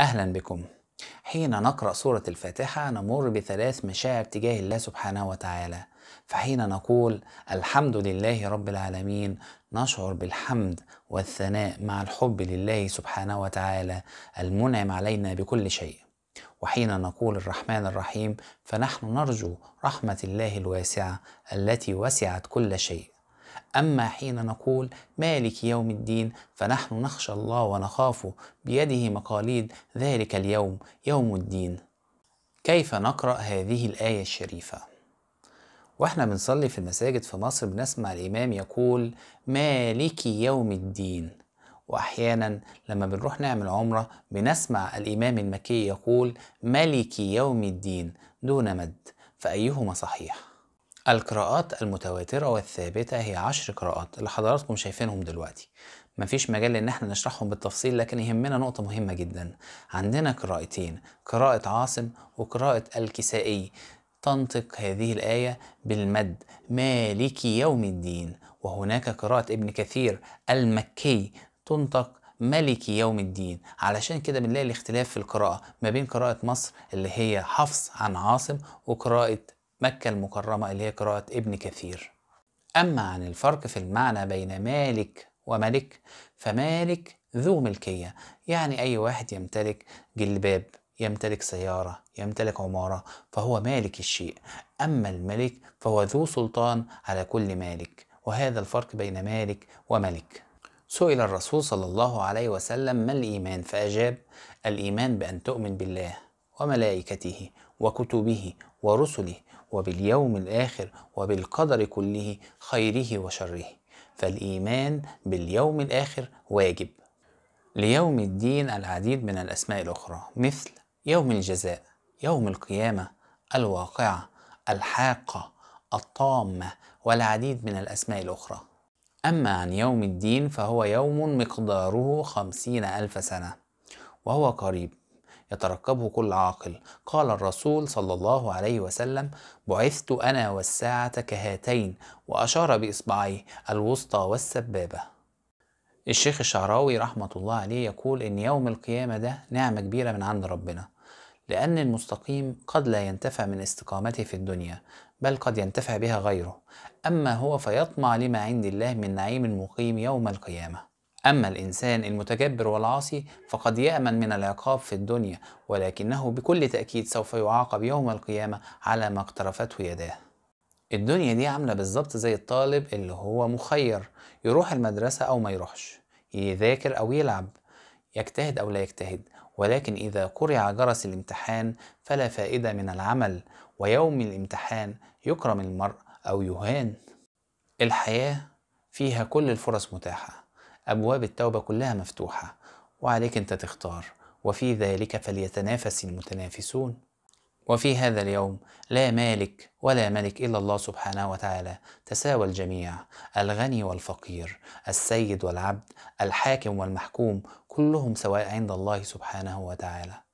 أهلا بكم حين نقرأ سورة الفاتحة نمر بثلاث مشاعر تجاه الله سبحانه وتعالى فحين نقول الحمد لله رب العالمين نشعر بالحمد والثناء مع الحب لله سبحانه وتعالى المنعم علينا بكل شيء وحين نقول الرحمن الرحيم فنحن نرجو رحمة الله الواسعة التي وسعت كل شيء أما حين نقول مالك يوم الدين فنحن نخشى الله ونخافه بيده مقاليد ذلك اليوم يوم الدين كيف نقرأ هذه الآية الشريفة؟ واحنا بنصلي في المساجد في مصر بنسمع الإمام يقول مالك يوم الدين وأحيانا لما بنروح نعمل عمرة بنسمع الإمام المكي يقول ملك يوم الدين دون مد فأيهما صحيح؟ القراءات المتواترة والثابتة هي عشر قراءات اللي حضراتكم شايفينهم دلوقتي مفيش مجال ان احنا نشرحهم بالتفصيل لكن يهمنا نقطة مهمة جدا عندنا قراءتين قراءة عاصم وقراءة الكسائي تنطق هذه الآية بالمد مالك يوم الدين وهناك قراءة ابن كثير المكي تنطق ملك يوم الدين علشان كده بنلاقي الاختلاف في القراءة ما بين قراءة مصر اللي هي حفص عن عاصم وقراءة مكة المكرمة اللي هي قراءة ابن كثير أما عن الفرق في المعنى بين مالك وملك فمالك ذو ملكية يعني أي واحد يمتلك جلباب يمتلك سيارة يمتلك عمارة فهو مالك الشيء أما الملك فهو ذو سلطان على كل مالك وهذا الفرق بين مالك وملك سئل الرسول صلى الله عليه وسلم ما الإيمان فأجاب الإيمان بأن تؤمن بالله وملائكته وكتبه ورسله وباليوم الآخر وبالقدر كله خيره وشره فالإيمان باليوم الآخر واجب ليوم الدين العديد من الأسماء الأخرى مثل يوم الجزاء يوم القيامة الواقعة الحاقة الطامة والعديد من الأسماء الأخرى أما عن يوم الدين فهو يوم مقداره خمسين ألف سنة وهو قريب يترقبه كل عاقل قال الرسول صلى الله عليه وسلم بعثت أنا والساعة كهاتين وأشار بإصبعيه الوسطى والسبابة الشيخ الشعراوي رحمة الله عليه يقول إن يوم القيامة ده نعمة كبيرة من عند ربنا لأن المستقيم قد لا ينتفع من استقامته في الدنيا بل قد ينتفع بها غيره أما هو فيطمع لما عند الله من نعيم المقيم يوم القيامة أما الإنسان المتكبر والعاصي فقد يأمن من العقاب في الدنيا ولكنه بكل تأكيد سوف يعاقب يوم القيامة على ما اقترفته يداه الدنيا دي عاملة بالظبط زي الطالب اللي هو مخير يروح المدرسة أو ما يروحش يذاكر أو يلعب يجتهد أو لا يجتهد ولكن إذا قرع جرس الامتحان فلا فائدة من العمل ويوم الامتحان يكرم المرء أو يهان الحياة فيها كل الفرص متاحة أبواب التوبة كلها مفتوحة وعليك أنت تختار وفي ذلك فليتنافس المتنافسون وفي هذا اليوم لا مالك ولا ملك إلا الله سبحانه وتعالى تساوى الجميع الغني والفقير السيد والعبد الحاكم والمحكوم كلهم سواء عند الله سبحانه وتعالى